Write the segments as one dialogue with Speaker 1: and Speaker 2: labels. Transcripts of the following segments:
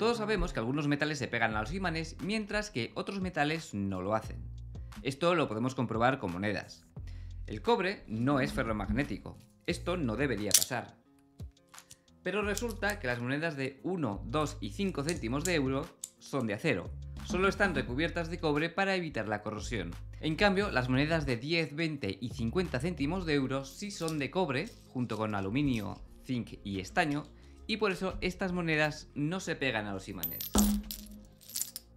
Speaker 1: Todos sabemos que algunos metales se pegan a los imanes mientras que otros metales no lo hacen. Esto lo podemos comprobar con monedas. El cobre no es ferromagnético. Esto no debería pasar. Pero resulta que las monedas de 1, 2 y 5 céntimos de euro son de acero. Solo están recubiertas de cobre para evitar la corrosión. En cambio, las monedas de 10, 20 y 50 céntimos de euro sí son de cobre, junto con aluminio, zinc y estaño, y por eso estas monedas no se pegan a los imanes.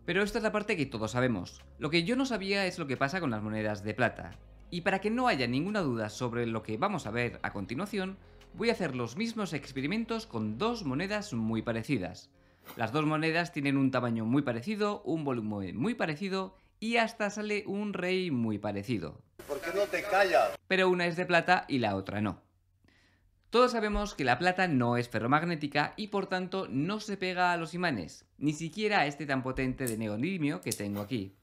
Speaker 1: Pero esta es la parte que todos sabemos. Lo que yo no sabía es lo que pasa con las monedas de plata. Y para que no haya ninguna duda sobre lo que vamos a ver a continuación, voy a hacer los mismos experimentos con dos monedas muy parecidas. Las dos monedas tienen un tamaño muy parecido, un volumen muy parecido y hasta sale un rey muy parecido. ¿Por qué no te callas? Pero una es de plata y la otra no. Todos sabemos que la plata no es ferromagnética y por tanto no se pega a los imanes, ni siquiera a este tan potente de neodimio que tengo aquí.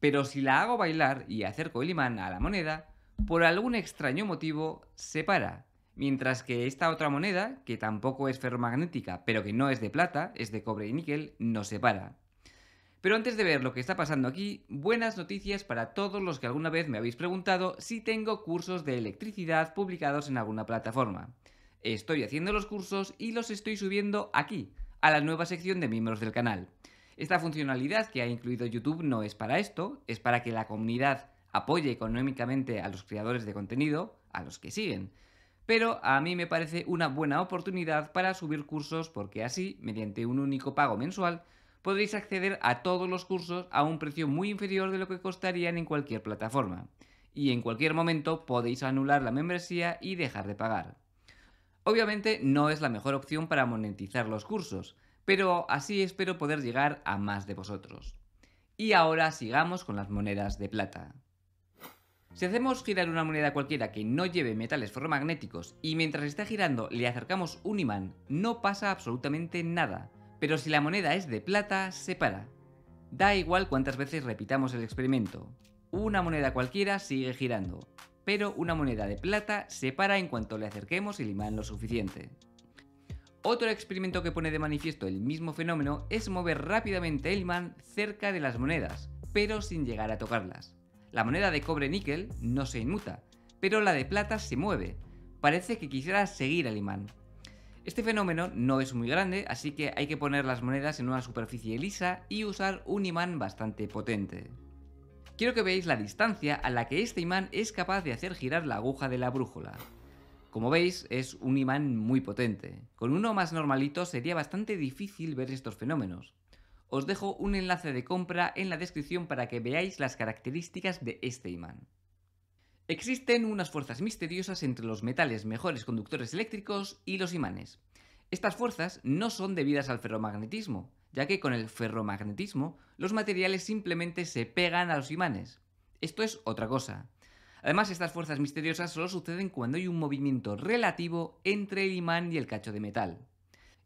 Speaker 1: Pero si la hago bailar y acerco el imán a la moneda, por algún extraño motivo se para. Mientras que esta otra moneda, que tampoco es ferromagnética, pero que no es de plata, es de cobre y níquel, no se para. Pero antes de ver lo que está pasando aquí, buenas noticias para todos los que alguna vez me habéis preguntado si tengo cursos de electricidad publicados en alguna plataforma. Estoy haciendo los cursos y los estoy subiendo aquí, a la nueva sección de miembros del canal. Esta funcionalidad que ha incluido YouTube no es para esto, es para que la comunidad apoye económicamente a los creadores de contenido, a los que siguen. Pero a mí me parece una buena oportunidad para subir cursos porque así, mediante un único pago mensual, podréis acceder a todos los cursos a un precio muy inferior de lo que costarían en cualquier plataforma. Y en cualquier momento podéis anular la membresía y dejar de pagar. Obviamente no es la mejor opción para monetizar los cursos, pero así espero poder llegar a más de vosotros. Y ahora sigamos con las monedas de plata. Si hacemos girar una moneda cualquiera que no lleve metales ferromagnéticos y mientras está girando le acercamos un imán, no pasa absolutamente nada, pero si la moneda es de plata, se para. Da igual cuántas veces repitamos el experimento. Una moneda cualquiera sigue girando pero una moneda de plata se para en cuanto le acerquemos el imán lo suficiente. Otro experimento que pone de manifiesto el mismo fenómeno es mover rápidamente el imán cerca de las monedas, pero sin llegar a tocarlas. La moneda de cobre-níquel no se inmuta, pero la de plata se mueve. Parece que quisiera seguir al imán. Este fenómeno no es muy grande, así que hay que poner las monedas en una superficie lisa y usar un imán bastante potente quiero que veáis la distancia a la que este imán es capaz de hacer girar la aguja de la brújula. Como veis, es un imán muy potente. Con uno más normalito sería bastante difícil ver estos fenómenos. Os dejo un enlace de compra en la descripción para que veáis las características de este imán. Existen unas fuerzas misteriosas entre los metales mejores conductores eléctricos y los imanes. Estas fuerzas no son debidas al ferromagnetismo, ya que con el ferromagnetismo los materiales simplemente se pegan a los imanes. Esto es otra cosa. Además, estas fuerzas misteriosas solo suceden cuando hay un movimiento relativo entre el imán y el cacho de metal.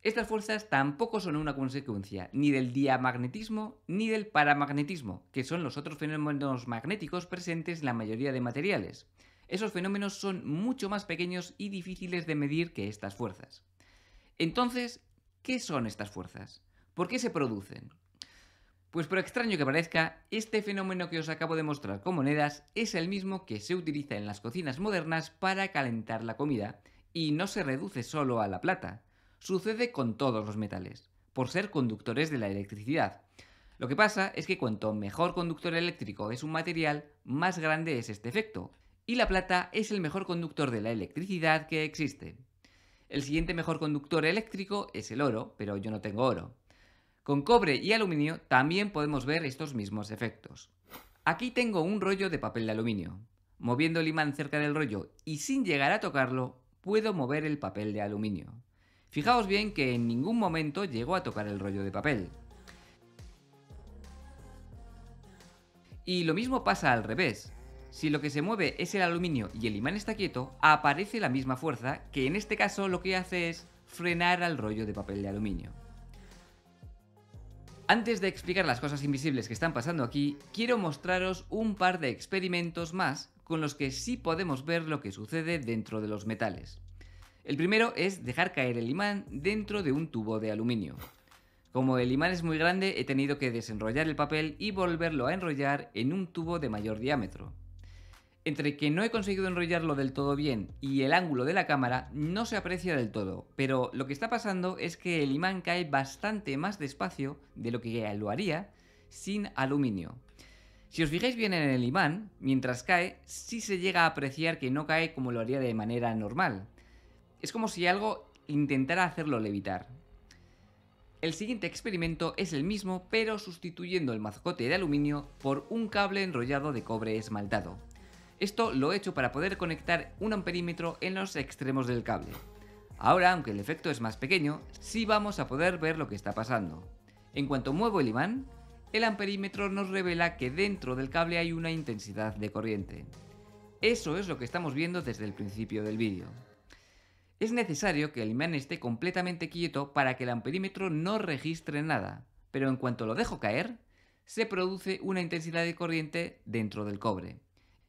Speaker 1: Estas fuerzas tampoco son una consecuencia ni del diamagnetismo ni del paramagnetismo, que son los otros fenómenos magnéticos presentes en la mayoría de materiales. Esos fenómenos son mucho más pequeños y difíciles de medir que estas fuerzas. Entonces, ¿qué son estas fuerzas? ¿Por qué se producen? Pues por extraño que parezca, este fenómeno que os acabo de mostrar con monedas es el mismo que se utiliza en las cocinas modernas para calentar la comida, y no se reduce solo a la plata, sucede con todos los metales, por ser conductores de la electricidad. Lo que pasa es que cuanto mejor conductor eléctrico es un material, más grande es este efecto, y la plata es el mejor conductor de la electricidad que existe. El siguiente mejor conductor eléctrico es el oro, pero yo no tengo oro. Con cobre y aluminio también podemos ver estos mismos efectos. Aquí tengo un rollo de papel de aluminio. Moviendo el imán cerca del rollo y sin llegar a tocarlo, puedo mover el papel de aluminio. Fijaos bien que en ningún momento llegó a tocar el rollo de papel. Y lo mismo pasa al revés. Si lo que se mueve es el aluminio y el imán está quieto, aparece la misma fuerza que en este caso lo que hace es frenar al rollo de papel de aluminio. Antes de explicar las cosas invisibles que están pasando aquí, quiero mostraros un par de experimentos más con los que sí podemos ver lo que sucede dentro de los metales. El primero es dejar caer el imán dentro de un tubo de aluminio. Como el imán es muy grande, he tenido que desenrollar el papel y volverlo a enrollar en un tubo de mayor diámetro. Entre que no he conseguido enrollarlo del todo bien y el ángulo de la cámara no se aprecia del todo, pero lo que está pasando es que el imán cae bastante más despacio de lo que lo haría sin aluminio. Si os fijáis bien en el imán, mientras cae, sí se llega a apreciar que no cae como lo haría de manera normal. Es como si algo intentara hacerlo levitar. El siguiente experimento es el mismo, pero sustituyendo el mascote de aluminio por un cable enrollado de cobre esmaltado. Esto lo he hecho para poder conectar un amperímetro en los extremos del cable. Ahora, aunque el efecto es más pequeño, sí vamos a poder ver lo que está pasando. En cuanto muevo el imán, el amperímetro nos revela que dentro del cable hay una intensidad de corriente. Eso es lo que estamos viendo desde el principio del vídeo. Es necesario que el imán esté completamente quieto para que el amperímetro no registre nada, pero en cuanto lo dejo caer, se produce una intensidad de corriente dentro del cobre.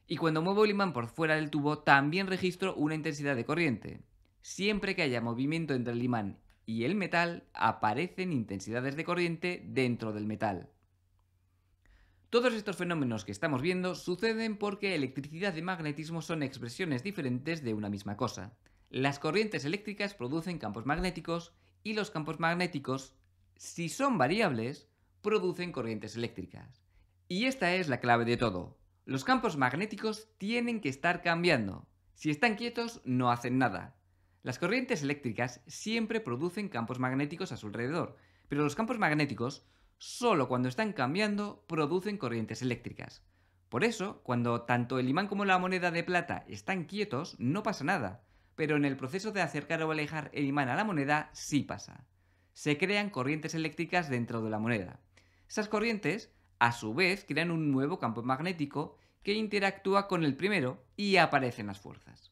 Speaker 1: Y cuando muevo el imán por fuera del tubo también registro una intensidad de corriente. Siempre que haya movimiento entre el imán y el metal, aparecen intensidades de corriente dentro del metal. Todos estos fenómenos que estamos viendo suceden porque electricidad y magnetismo son expresiones diferentes de una misma cosa. Las corrientes eléctricas producen campos magnéticos y los campos magnéticos, si son variables, producen corrientes eléctricas. Y esta es la clave de todo. Los campos magnéticos tienen que estar cambiando. Si están quietos, no hacen nada. Las corrientes eléctricas siempre producen campos magnéticos a su alrededor, pero los campos magnéticos, solo cuando están cambiando, producen corrientes eléctricas. Por eso, cuando tanto el imán como la moneda de plata están quietos, no pasa nada, pero en el proceso de acercar o alejar el imán a la moneda sí pasa. Se crean corrientes eléctricas dentro de la moneda. Esas corrientes a su vez, crean un nuevo campo magnético que interactúa con el primero y aparecen las fuerzas.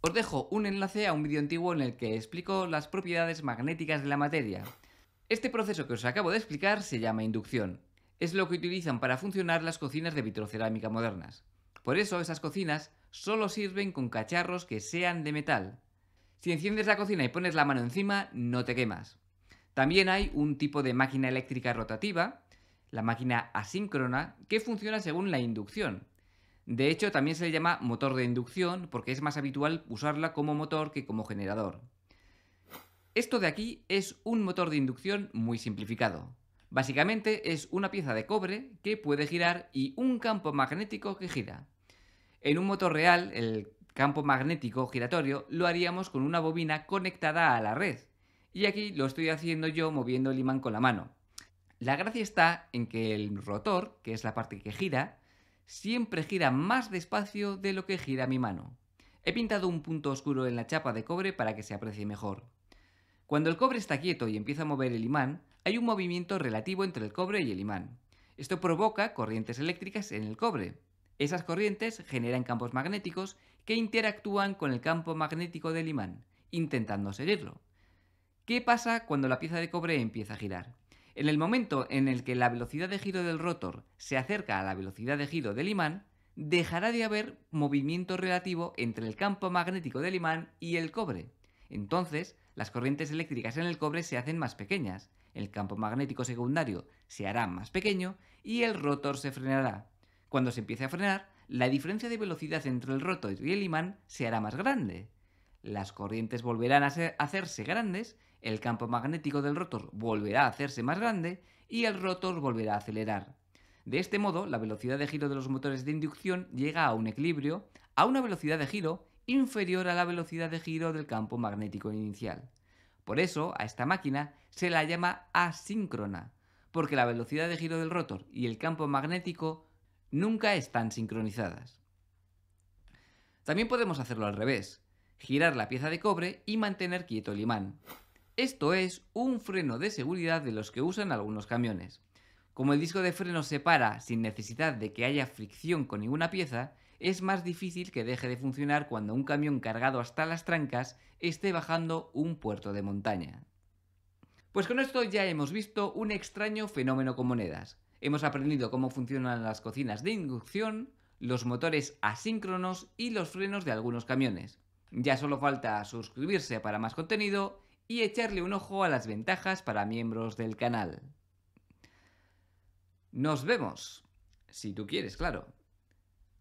Speaker 1: Os dejo un enlace a un vídeo antiguo en el que explico las propiedades magnéticas de la materia. Este proceso que os acabo de explicar se llama inducción. Es lo que utilizan para funcionar las cocinas de vitrocerámica modernas. Por eso esas cocinas solo sirven con cacharros que sean de metal. Si enciendes la cocina y pones la mano encima, no te quemas. También hay un tipo de máquina eléctrica rotativa, la máquina asíncrona, que funciona según la inducción. De hecho, también se le llama motor de inducción porque es más habitual usarla como motor que como generador. Esto de aquí es un motor de inducción muy simplificado. Básicamente es una pieza de cobre que puede girar y un campo magnético que gira. En un motor real, el campo magnético giratorio lo haríamos con una bobina conectada a la red, y aquí lo estoy haciendo yo moviendo el imán con la mano. La gracia está en que el rotor, que es la parte que gira, siempre gira más despacio de lo que gira mi mano. He pintado un punto oscuro en la chapa de cobre para que se aprecie mejor. Cuando el cobre está quieto y empieza a mover el imán, hay un movimiento relativo entre el cobre y el imán. Esto provoca corrientes eléctricas en el cobre. Esas corrientes generan campos magnéticos que interactúan con el campo magnético del imán, intentando seguirlo. ¿Qué pasa cuando la pieza de cobre empieza a girar? En el momento en el que la velocidad de giro del rotor se acerca a la velocidad de giro del imán, dejará de haber movimiento relativo entre el campo magnético del imán y el cobre. Entonces, las corrientes eléctricas en el cobre se hacen más pequeñas, el campo magnético secundario se hará más pequeño y el rotor se frenará. Cuando se empiece a frenar, la diferencia de velocidad entre el rotor y el imán se hará más grande. Las corrientes volverán a hacerse grandes el campo magnético del rotor volverá a hacerse más grande y el rotor volverá a acelerar. De este modo, la velocidad de giro de los motores de inducción llega a un equilibrio, a una velocidad de giro inferior a la velocidad de giro del campo magnético inicial. Por eso, a esta máquina se la llama asíncrona, porque la velocidad de giro del rotor y el campo magnético nunca están sincronizadas. También podemos hacerlo al revés, girar la pieza de cobre y mantener quieto el imán. Esto es un freno de seguridad de los que usan algunos camiones. Como el disco de freno se para sin necesidad de que haya fricción con ninguna pieza, es más difícil que deje de funcionar cuando un camión cargado hasta las trancas esté bajando un puerto de montaña. Pues con esto ya hemos visto un extraño fenómeno con monedas. Hemos aprendido cómo funcionan las cocinas de inducción, los motores asíncronos y los frenos de algunos camiones. Ya solo falta suscribirse para más contenido y echarle un ojo a las ventajas para miembros del canal. Nos vemos, si tú quieres, claro.